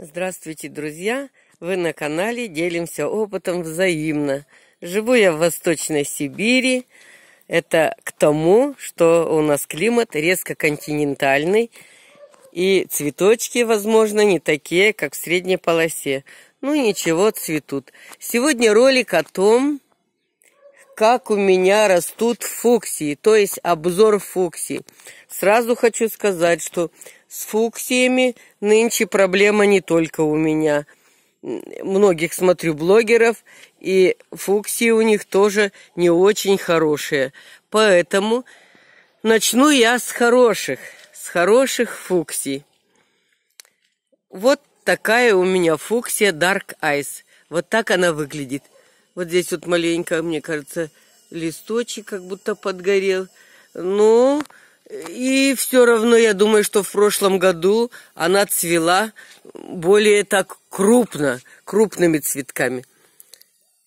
Здравствуйте, друзья! Вы на канале «Делимся опытом взаимно». Живу я в Восточной Сибири. Это к тому, что у нас климат резко континентальный, и цветочки, возможно, не такие, как в средней полосе. Ну, ничего, цветут. Сегодня ролик о том, как у меня растут фуксии, то есть обзор фуксии. Сразу хочу сказать, что с фуксиями нынче проблема не только у меня. Многих смотрю блогеров, и фуксии у них тоже не очень хорошие. Поэтому начну я с хороших, с хороших фуксий. Вот такая у меня фуксия Dark Eyes. Вот так она выглядит. Вот здесь вот маленько, мне кажется, листочек как будто подгорел. Ну, и все равно я думаю, что в прошлом году она цвела более так крупно, крупными цветками.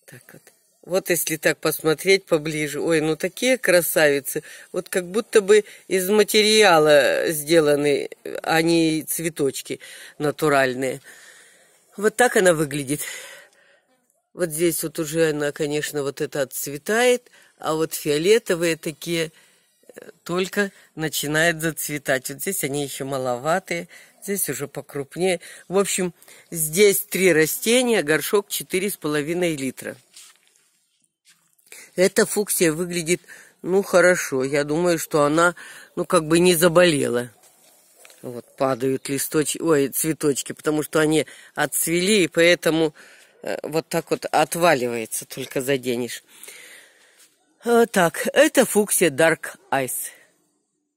Так вот. Вот если так посмотреть поближе, ой, ну такие красавицы, вот как будто бы из материала сделаны они а цветочки натуральные. Вот так она выглядит. Вот здесь вот уже она, конечно, вот это отцветает, а вот фиолетовые такие только начинает зацветать. Вот здесь они еще маловатые, здесь уже покрупнее. В общем, здесь три растения, горшок 4,5 литра. Эта фуксия выглядит, ну, хорошо. Я думаю, что она, ну, как бы не заболела. Вот падают листочки, ой, цветочки, потому что они отцвели, и поэтому э, вот так вот отваливается, только заденешь. А, так, это фуксия Dark Ice.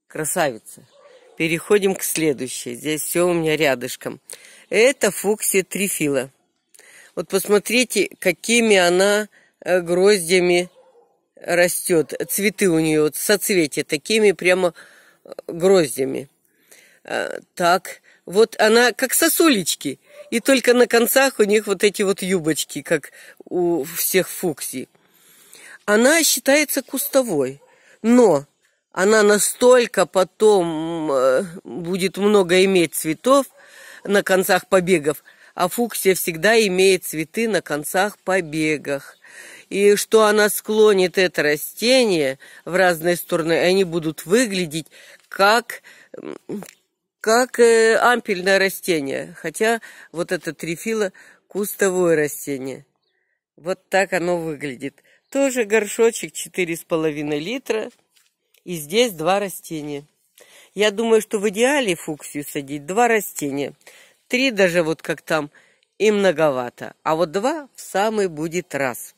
Красавица. Переходим к следующей. Здесь все у меня рядышком. Это фуксия Трифила. Вот посмотрите, какими она э, гроздями растет. Цветы у нее, вот соцветия, такими прямо э, гроздями. А, так, вот она как сосулечки. И только на концах у них вот эти вот юбочки, как у всех фуксий она считается кустовой, но она настолько потом э, будет много иметь цветов на концах побегов, а фуксия всегда имеет цветы на концах побегах. И что она склонит это растение в разные стороны, и они будут выглядеть как, как э, ампельное растение. Хотя вот это трифила кустовое растение. Вот так оно выглядит. Тоже горшочек 4,5 литра. И здесь два растения. Я думаю, что в идеале фуксию садить два растения. Три даже вот как там и многовато. А вот два в самый будет раз.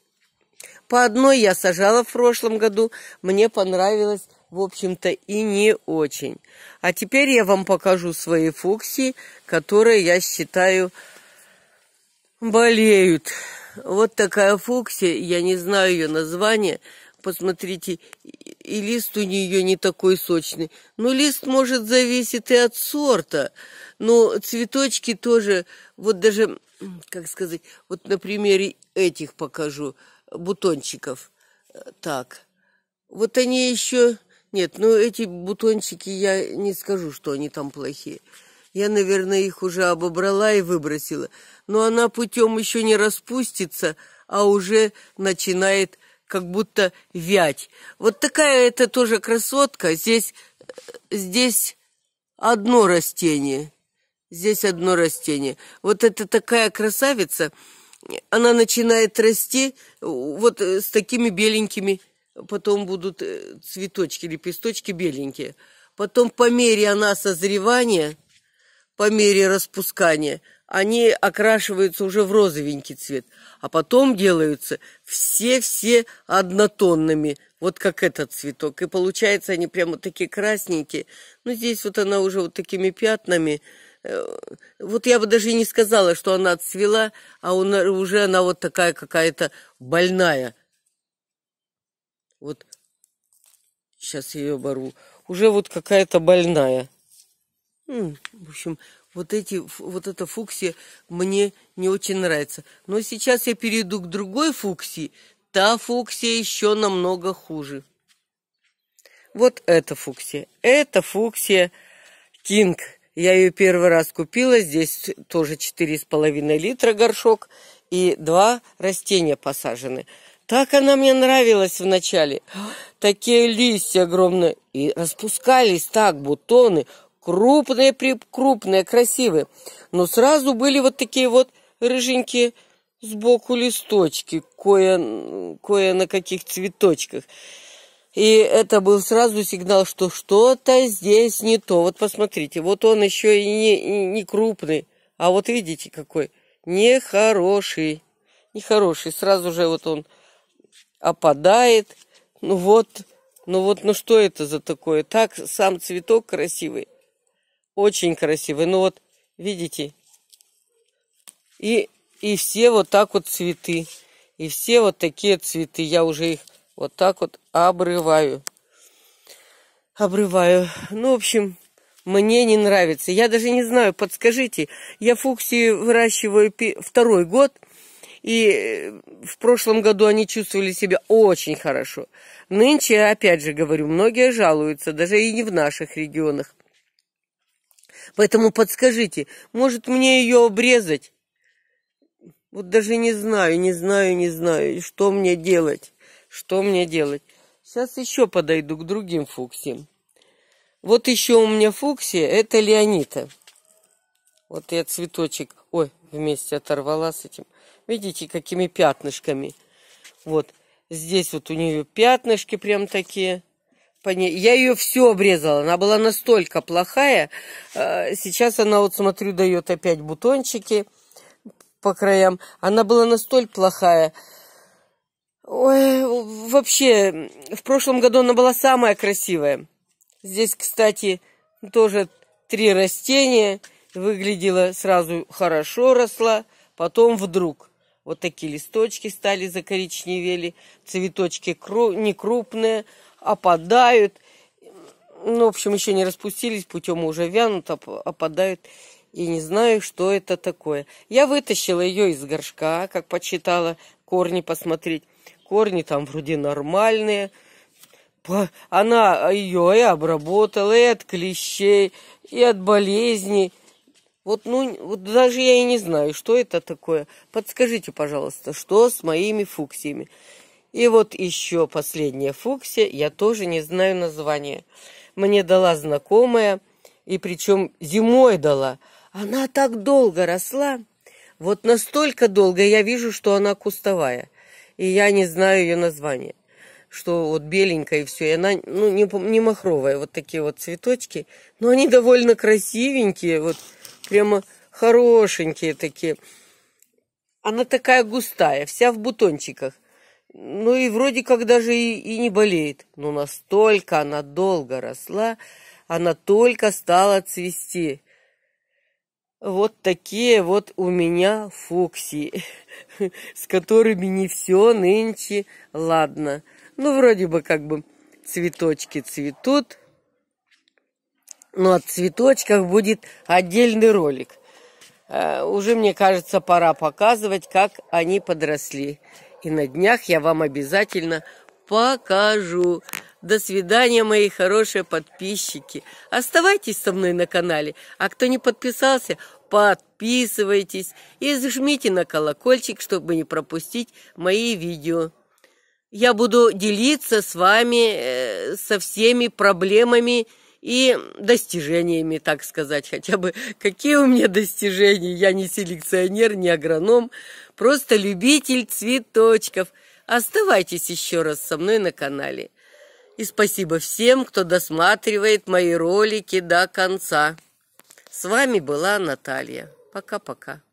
По одной я сажала в прошлом году. Мне понравилось, в общем-то, и не очень. А теперь я вам покажу свои фуксии, которые, я считаю, болеют вот такая фуксия, я не знаю ее название, посмотрите, и лист у нее не такой сочный. Ну, лист, может, зависеть и от сорта, но цветочки тоже, вот даже, как сказать, вот на примере этих покажу, бутончиков. Так, вот они еще... Нет, ну эти бутончики, я не скажу, что они там плохие. Я, наверное, их уже обобрала и выбросила. Но она путем еще не распустится, а уже начинает как будто вять. Вот такая это тоже красотка. Здесь, здесь одно растение. Здесь одно растение. Вот это такая красавица. Она начинает расти вот э, с такими беленькими. Потом будут э, цветочки, лепесточки беленькие. Потом по мере она созревания по мере распускания, они окрашиваются уже в розовенький цвет, а потом делаются все-все однотонными, вот как этот цветок. И получается, они прямо такие красненькие. Ну, здесь вот она уже вот такими пятнами. Э, вот я бы даже и не сказала, что она отцвела, а он, э, уже она вот такая какая-то больная. Вот сейчас ее бору. Уже вот какая-то больная. В общем, вот, эти, вот эта фуксия мне не очень нравится. Но сейчас я перейду к другой фуксии. Та фуксия еще намного хуже. Вот эта фуксия. Это фуксия Кинг. Я ее первый раз купила. Здесь тоже 4,5 литра горшок. И два растения посажены. Так она мне нравилась вначале. Такие листья огромные. И распускались так бутоны. Крупные, крупные, красивые. Но сразу были вот такие вот рыженькие сбоку листочки, кое, кое на каких цветочках. И это был сразу сигнал, что что-то здесь не то. Вот посмотрите, вот он еще и не, не крупный, а вот видите какой, нехороший, нехороший. Сразу же вот он опадает. Ну вот, ну вот, ну что это за такое? Так сам цветок красивый. Очень красивый. Ну вот, видите? И, и все вот так вот цветы. И все вот такие цветы. Я уже их вот так вот обрываю. Обрываю. Ну, в общем, мне не нравится. Я даже не знаю, подскажите. Я фуксии выращиваю второй год. И э, в прошлом году они чувствовали себя очень хорошо. Нынче, опять же говорю, многие жалуются, даже и не в наших регионах. Поэтому подскажите, может мне ее обрезать? Вот даже не знаю, не знаю, не знаю, что мне делать, что мне делать. Сейчас еще подойду к другим фуксиям. Вот еще у меня фуксия, это Леонита. Вот я цветочек, ой, вместе оторвала с этим. Видите, какими пятнышками. Вот здесь вот у нее пятнышки прям такие господи, я ее все обрезала. Она была настолько плохая. Э, сейчас она, вот смотрю, дает опять бутончики по краям. Она была настолько плохая. Ой, вообще, в прошлом году она была самая красивая. Здесь, кстати, тоже три растения. Выглядела сразу хорошо, росла. Потом вдруг вот такие листочки стали закоричневели. Цветочки не крупные, опадают. Ну, в общем, еще не распустились, путем уже вянут, опадают. И не знаю, что это такое. Я вытащила ее из горшка, как почитала, корни посмотреть. Корни там вроде нормальные. Она ее и обработала, и от клещей, и от болезней. Вот, ну, вот даже я и не знаю, что это такое. Подскажите, пожалуйста, что с моими фуксиями? И вот еще последняя фуксия, я тоже не знаю название. Мне дала знакомая, и причем зимой дала. Она так долго росла, вот настолько долго я вижу, что она кустовая. И я не знаю ее название. Что вот беленькая и все. И она, ну, не, не махровая, вот такие вот цветочки. Но они довольно красивенькие, вот прямо хорошенькие такие. Она такая густая, вся в бутончиках ну и вроде как даже и, и не болеет. Но настолько она долго росла, она только стала цвести. Вот такие вот у меня фукси, с которыми не все нынче ладно. Ну, вроде бы как бы цветочки цветут, но о цветочках будет отдельный ролик. А, уже, мне кажется, пора показывать, как они подросли. И на днях я вам обязательно покажу. До свидания, мои хорошие подписчики. Оставайтесь со мной на канале. А кто не подписался, подписывайтесь и жмите на колокольчик, чтобы не пропустить мои видео. Я буду делиться с вами э, со всеми проблемами, и достижениями, так сказать, хотя бы какие у меня достижения, я не селекционер, не агроном, просто любитель цветочков. Оставайтесь еще раз со мной на канале. И спасибо всем, кто досматривает мои ролики до конца. С вами была Наталья. Пока-пока.